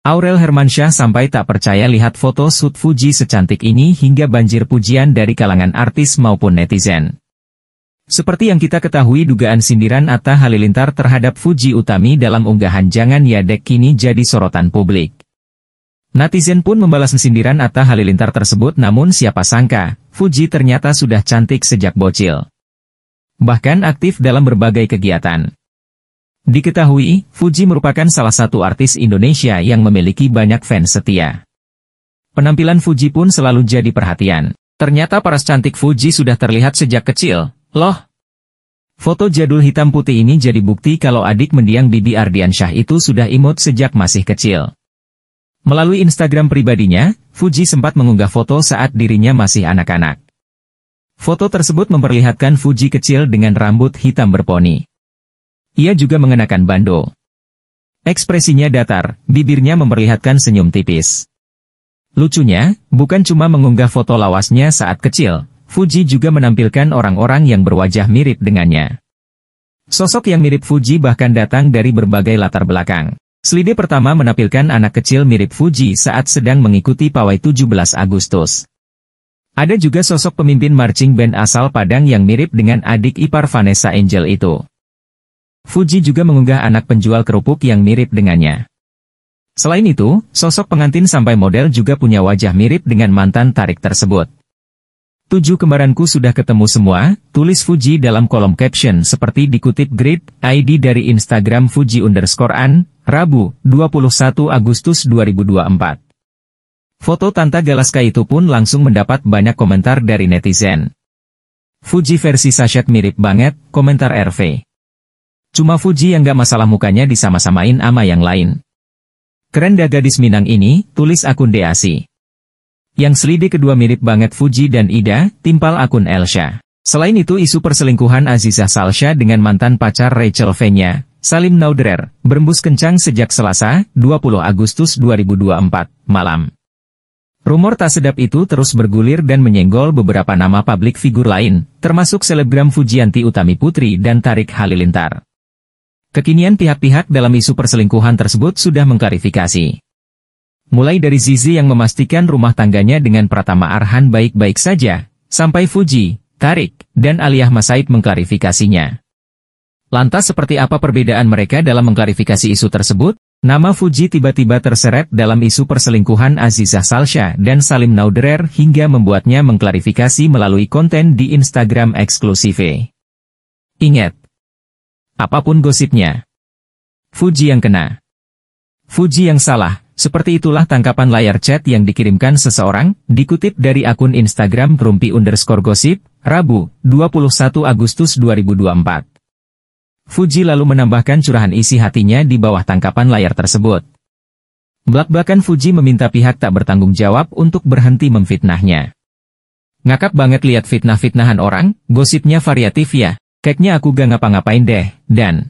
Aurel Hermansyah sampai tak percaya lihat foto sud Fuji secantik ini hingga banjir pujian dari kalangan artis maupun netizen. Seperti yang kita ketahui dugaan sindiran Atta Halilintar terhadap Fuji Utami dalam unggahan Jangan Ya Dek kini jadi sorotan publik. Netizen pun membalas sindiran Atta Halilintar tersebut namun siapa sangka, Fuji ternyata sudah cantik sejak bocil. Bahkan aktif dalam berbagai kegiatan. Diketahui, Fuji merupakan salah satu artis Indonesia yang memiliki banyak fans setia. Penampilan Fuji pun selalu jadi perhatian. Ternyata paras cantik Fuji sudah terlihat sejak kecil, loh. Foto jadul hitam putih ini jadi bukti kalau adik mendiang Bibi Ardiansyah itu sudah imut sejak masih kecil. Melalui Instagram pribadinya, Fuji sempat mengunggah foto saat dirinya masih anak-anak. Foto tersebut memperlihatkan Fuji kecil dengan rambut hitam berponi. Ia juga mengenakan bando. Ekspresinya datar, bibirnya memperlihatkan senyum tipis. Lucunya, bukan cuma mengunggah foto lawasnya saat kecil, Fuji juga menampilkan orang-orang yang berwajah mirip dengannya. Sosok yang mirip Fuji bahkan datang dari berbagai latar belakang. Slide pertama menampilkan anak kecil mirip Fuji saat sedang mengikuti pawai 17 Agustus. Ada juga sosok pemimpin marching band asal Padang yang mirip dengan adik ipar Vanessa Angel itu. Fuji juga mengunggah anak penjual kerupuk yang mirip dengannya. Selain itu, sosok pengantin sampai model juga punya wajah mirip dengan mantan tarik tersebut. Tujuh kembaranku sudah ketemu semua, tulis Fuji dalam kolom caption seperti dikutip grid, ID dari Instagram Fuji underscore an, Rabu, 21 Agustus 2024. Foto Tanta Galaska itu pun langsung mendapat banyak komentar dari netizen. Fuji versi sachet mirip banget, komentar RV. Cuma Fuji yang gak masalah mukanya disama-samain ama yang lain. Keren dah gadis Minang ini, tulis akun Deasi. Yang selidik kedua mirip banget Fuji dan Ida, timpal akun Elsha. Selain itu isu perselingkuhan Azizah Salsha dengan mantan pacar Rachel Venya, Salim Nauderer, berembus kencang sejak Selasa, 20 Agustus 2024, malam. Rumor tak sedap itu terus bergulir dan menyenggol beberapa nama publik figur lain, termasuk selebgram Fujianti Utami Putri dan Tarik Halilintar. Kekinian pihak-pihak dalam isu perselingkuhan tersebut sudah mengklarifikasi. Mulai dari Zizi yang memastikan rumah tangganya dengan Pratama Arhan baik-baik saja, sampai Fuji, Tarik, dan Aliyah Masaid mengklarifikasinya. Lantas seperti apa perbedaan mereka dalam mengklarifikasi isu tersebut? Nama Fuji tiba-tiba terseret dalam isu perselingkuhan Azizah Salsha dan Salim Nauderer hingga membuatnya mengklarifikasi melalui konten di Instagram eksklusif. Ingat, Apapun gosipnya. Fuji yang kena. Fuji yang salah, seperti itulah tangkapan layar chat yang dikirimkan seseorang, dikutip dari akun Instagram Rumpi underscore gosip, Rabu, 21 Agustus 2024. Fuji lalu menambahkan curahan isi hatinya di bawah tangkapan layar tersebut. Blak-blakan Fuji meminta pihak tak bertanggung jawab untuk berhenti memfitnahnya. Ngakak banget lihat fitnah-fitnahan orang, gosipnya variatif ya. Kayaknya aku gak ngapa-ngapain deh, dan